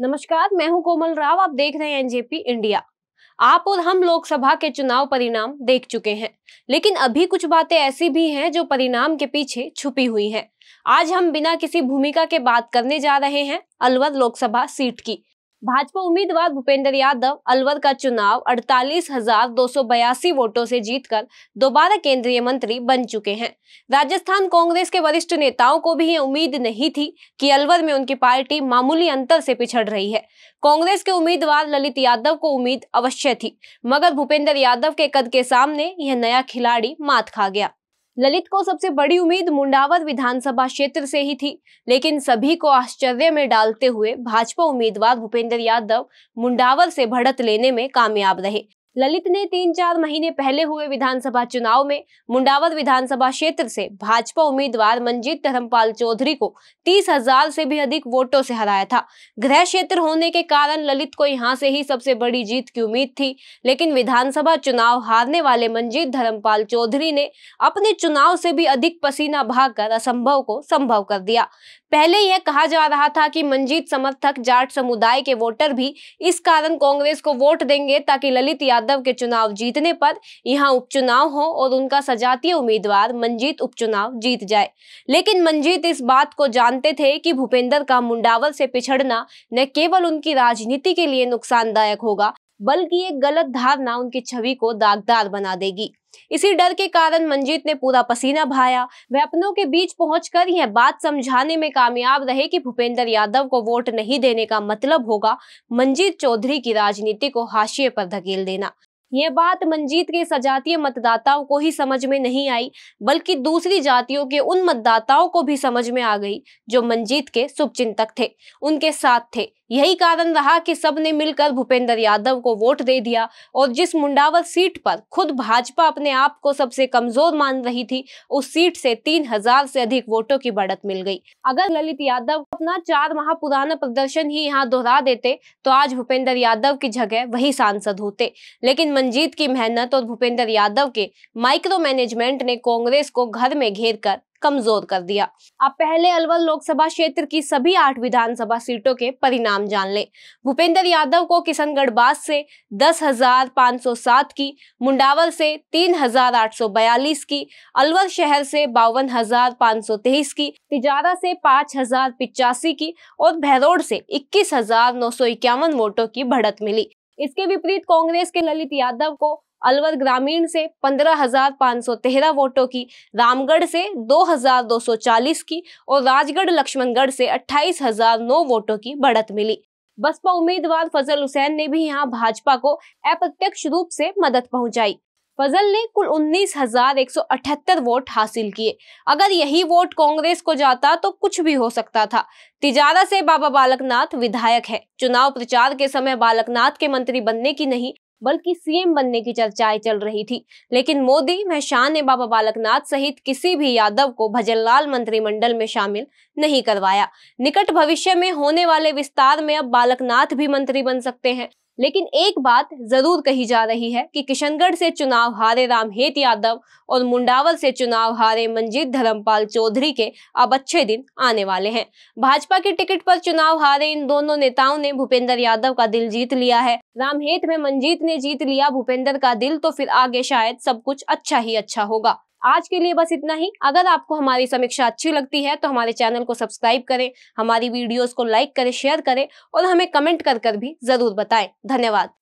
नमस्कार मैं हूं कोमल राव आप देख रहे हैं एनजेपी इंडिया आप और हम लोकसभा के चुनाव परिणाम देख चुके हैं लेकिन अभी कुछ बातें ऐसी भी हैं जो परिणाम के पीछे छुपी हुई हैं। आज हम बिना किसी भूमिका के बात करने जा रहे हैं अलवर लोकसभा सीट की भाजपा उम्मीदवार भूपेंद्र यादव अलवर का चुनाव अड़तालीस हजार दो सौ बयासी वोटों से जीतकर दोबारा केंद्रीय मंत्री बन चुके हैं राजस्थान कांग्रेस के वरिष्ठ नेताओं को भी ये उम्मीद नहीं थी कि अलवर में उनकी पार्टी मामूली अंतर से पिछड़ रही है कांग्रेस के उम्मीदवार ललित यादव को उम्मीद अवश्य थी मगर भूपेंद्र यादव के कद के सामने यह नया खिलाड़ी मात खा गया ललित को सबसे बड़ी उम्मीद मुंडावत विधानसभा क्षेत्र से ही थी लेकिन सभी को आश्चर्य में डालते हुए भाजपा उम्मीदवार भूपेंद्र यादव मुंडावर से भड़त लेने में कामयाब रहे ललित ने तीन चार महीने पहले हुए विधानसभा चुनाव में मुंडावर विधानसभा क्षेत्र से भाजपा उम्मीदवार मंजीत धर्मपाल चौधरी को तीस हजार से भी अधिक वोटों से हराया था गृह क्षेत्र होने के कारण ललित को यहां से ही सबसे बड़ी जीत की उम्मीद थी लेकिन विधानसभा चुनाव हारने वाले मंजीत धर्मपाल चौधरी ने अपने चुनाव से भी अधिक पसीना भाग असंभव को संभव कर दिया पहले यह कहा जा रहा था कि मंजीत समर्थक जाट समुदाय के वोटर भी इस कारण कांग्रेस को वोट देंगे ताकि ललित यादव यादव के चुनाव जीतने पर यहाँ उपचुनाव हो और उनका सजातीय उम्मीदवार मंजीत उपचुनाव जीत जाए लेकिन मंजीत इस बात को जानते थे कि भूपेंद्र का मुंडावल से पिछड़ना न केवल उनकी राजनीति के लिए नुकसानदायक होगा बल्कि एक गलत धारणा उनकी छवि को दागदार बना देगी इसी डर के कारण मंजीत ने पूरा पसीना भाया वह अपनों के बीच पहुंचकर यह बात समझाने में कामयाब रहे कि भूपेंद्र यादव को वोट नहीं देने का मतलब होगा मंजीत चौधरी की राजनीति को हाशिए पर धकेल देना ये बात मंजीत के सजातीय मतदाताओं को ही समझ में नहीं आई बल्कि दूसरी जातियों के उन मतदाताओं को भी समझ में आ गई जो मंजीत के शुभचिंतक थे उनके साथ थे यही कारण रहा कि सब ने मिलकर भूपेंद्र यादव को वोट दे दिया और जिस मुंडावल सीट पर खुद भाजपा अपने आप को सबसे कमजोर मान रही थी उस सीट से तीन हजार से अधिक वोटों की बढ़त मिल गई अगर ललित यादव अपना चार माह पुराना प्रदर्शन ही यहाँ दोहरा देते तो आज भूपेंद्र यादव की जगह वही सांसद होते लेकिन मनजीत की मेहनत और भूपेंद्र यादव के माइक्रो मैनेजमेंट ने कांग्रेस को घर में घेर कर कमजोर कर दिया अब पहले अलवर लोकसभा क्षेत्र की सभी आठ विधानसभा सीटों के परिणाम जान लें भूपेंद्र यादव को किशनगढ़ बास से दस हजार पाँच सौ सात की मुंडावल से तीन हजार आठ सौ बयालीस की अलवर शहर से बावन हजार पाँच सौ तेईस की तिजारा से पाँच हजार पिचासी की और भैरोड से इक्कीस हजार नौ सौ इक्यावन वोटों की बढ़त मिली इसके विपरीत कांग्रेस के ललित यादव को अलवर ग्रामीण से 15,513 वोटों की रामगढ़ से 2,240 की और राजगढ़ लक्ष्मणगढ़ से 28,009 वोटों की बढ़त मिली बसपा उम्मीदवार फजल हुसैन ने भी यहां भाजपा को अप्रत्यक्ष रूप से मदद पहुंचाई फजल ने कुल उन्नीस हजार एक सौ अठहत्तर वोट हासिल किए अगर यही वोट कांग्रेस को जाता तो कुछ भी हो सकता था तिजारा से बाबा बालकनाथ विधायक है चुनाव प्रचार के समय बालकनाथ के मंत्री बनने की नहीं बल्कि सीएम बनने की चर्चाएं चल रही थी लेकिन मोदी व शाह ने बाबा बालकनाथ सहित किसी भी यादव को भजनलाल मंत्रिमंडल में शामिल नहीं करवाया निकट भविष्य में होने वाले विस्तार में अब बालकनाथ भी मंत्री बन सकते हैं लेकिन एक बात जरूर कही जा रही है कि किशनगढ़ से चुनाव हारे रामहेत यादव और मुंडावल से चुनाव हारे मंजीत धर्मपाल चौधरी के अब अच्छे दिन आने वाले हैं भाजपा के टिकट पर चुनाव हारे इन दोनों नेताओं ने भूपेंद्र यादव का दिल जीत लिया है रामहेत में मंजीत ने जीत लिया भूपेंद्र का दिल तो फिर आगे शायद सब कुछ अच्छा ही अच्छा होगा आज के लिए बस इतना ही अगर आपको हमारी समीक्षा अच्छी लगती है तो हमारे चैनल को सब्सक्राइब करें हमारी वीडियोस को लाइक करें शेयर करें और हमें कमेंट कर कर भी जरूर बताएं धन्यवाद